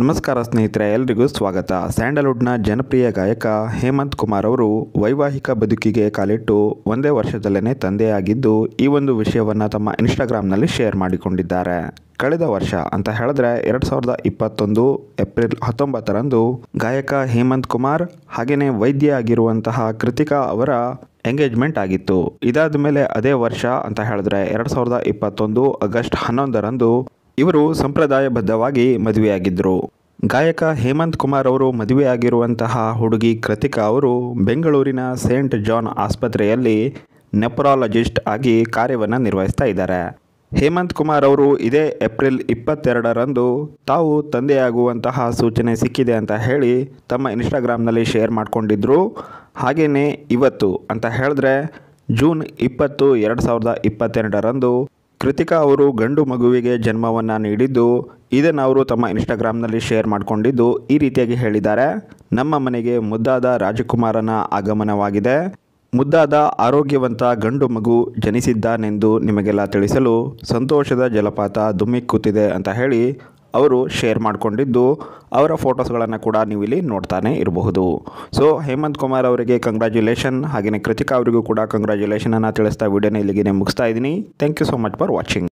ನಮಸ್ಕಾರ ಸ್ನೇಹಿತರೆ ಎಲ್ರಿಗೂ ಸ್ವಾಗತ ಸ್ಯಾಂಡಲ್ವುಡ್ನ ಜನಪ್ರಿಯ ಗಾಯಕ ಹೇಮಂತ್ ಕುಮಾರ್ ಅವರು ವೈವಾಹಿಕ ಬದುಕಿಗೆ ಕಾಲಿಟ್ಟು ಒಂದೇ ವರ್ಷದಲ್ಲೇ ತಂದೆಯಾಗಿದ್ದು ಈ ಒಂದು ವಿಷಯವನ್ನು ತಮ್ಮ ಇನ್ಸ್ಟಾಗ್ರಾಮ್ನಲ್ಲಿ ಶೇರ್ ಮಾಡಿಕೊಂಡಿದ್ದಾರೆ ಕಳೆದ ವರ್ಷ ಅಂತ ಹೇಳಿದ್ರೆ ಎರಡು ಸಾವಿರದ ಇಪ್ಪತ್ತೊಂದು ಏಪ್ರಿಲ್ ಹತ್ತೊಂಬತ್ತರಂದು ಗಾಯಕ ಹೇಮಂತ್ ಕುಮಾರ್ ಹಾಗೆಯೇ ವೈದ್ಯ ಆಗಿರುವಂತಹ ಕೃತಿಕಾ ಅವರ ಎಂಗೇಜ್ಮೆಂಟ್ ಆಗಿತ್ತು ಇದಾದ ಮೇಲೆ ಅದೇ ವರ್ಷ ಅಂತ ಹೇಳಿದ್ರೆ ಎರಡು ಸಾವಿರದ ಇಪ್ಪತ್ತೊಂದು ಆಗಸ್ಟ್ ಹನ್ನೊಂದರಂದು ಇವರು ಸಂಪ್ರದಾಯಬದ್ಧವಾಗಿ ಮದುವೆಯಾಗಿದ್ದರು ಗಾಯಕ ಹೇಮಂತ್ ಕುಮಾರ್ ಅವರು ಮದುವೆಯಾಗಿರುವಂತಹ ಹುಡುಗಿ ಕೃತಿಕಾ ಅವರು ಬೆಂಗಳೂರಿನ ಸೇಂಟ್ ಜಾನ್ ಆಸ್ಪತ್ರೆಯಲ್ಲಿ ನೆಪ್ರಾಲಜಿಸ್ಟ್ ಆಗಿ ಕಾರ್ಯವನ್ನು ನಿರ್ವಹಿಸ್ತಾ ಇದ್ದಾರೆ ಹೇಮಂತ್ ಕುಮಾರ್ ಅವರು ಇದೇ ಏಪ್ರಿಲ್ ಇಪ್ಪತ್ತೆರಡರಂದು ತಾವು ತಂದೆಯಾಗುವಂತಹ ಸೂಚನೆ ಸಿಕ್ಕಿದೆ ಅಂತ ಹೇಳಿ ತಮ್ಮ ಇನ್ಸ್ಟಾಗ್ರಾಮ್ನಲ್ಲಿ ಶೇರ್ ಮಾಡಿಕೊಂಡಿದ್ದರು ಹಾಗೆಯೇ ಇವತ್ತು ಅಂತ ಹೇಳಿದ್ರೆ ಜೂನ್ ಇಪ್ಪತ್ತು ಎರಡು ಸಾವಿರದ ಇಪ್ಪತ್ತೆರಡರಂದು ಕೃತಿಕಾ ಅವರು ಗಂಡು ಮಗುವಿಗೆ ಜನ್ಮವನ್ನು ನೀಡಿದ್ದು ಇದನ್ನು ಅವರು ತಮ್ಮ ಇನ್ಸ್ಟಾಗ್ರಾಮ್ನಲ್ಲಿ ಶೇರ್ ಮಾಡಿಕೊಂಡಿದ್ದು ಈ ರೀತಿಯಾಗಿ ಹೇಳಿದ್ದಾರೆ ನಮ್ಮ ಮನೆಗೆ ಮುದ್ದಾದ ರಾಜಕುಮಾರನ ಆಗಮನವಾಗಿದೆ ಮುದ್ದಾದ ಆರೋಗ್ಯವಂತ ಗಂಡು ಮಗು ಜನಿಸಿದ್ದಾನೆಂದು ನಿಮಗೆಲ್ಲ ತಿಳಿಸಲು ಸಂತೋಷದ ಜಲಪಾತ ದುಮ್ಮಿಕ್ಕುತ್ತಿದೆ ಅಂತ ಹೇಳಿ ಅವರು ಶೇರ್ ಮಾಡಿಕೊಂಡಿದ್ದು ಅವರ ಫೋಟೋಸ್ಗಳನ್ನು ಕೂಡ ನೀವು ಇಲ್ಲಿ ನೋಡ್ತಾನೆ ಇರಬಹುದು ಸೊ ಹೇಮಂತ್ ಕುಮಾರ್ ಅವರಿಗೆ ಕಂಗ್ರ್ಯಾಚುಲೇಷನ್ ಹಾಗೆಯೇ ಕೃತಿಕಾ ಅವರಿಗೂ ಕೂಡ ಕಂಗ್ರ್ಯಾಚುಲೇಷನನ್ನು ತಿಳಿಸ್ತಾ ವಿಡಿಯೋನ ಇಲ್ಲಿಗೆ ಮುಗಿಸ್ತಾ ಇದ್ದೀನಿ thank you so much for watching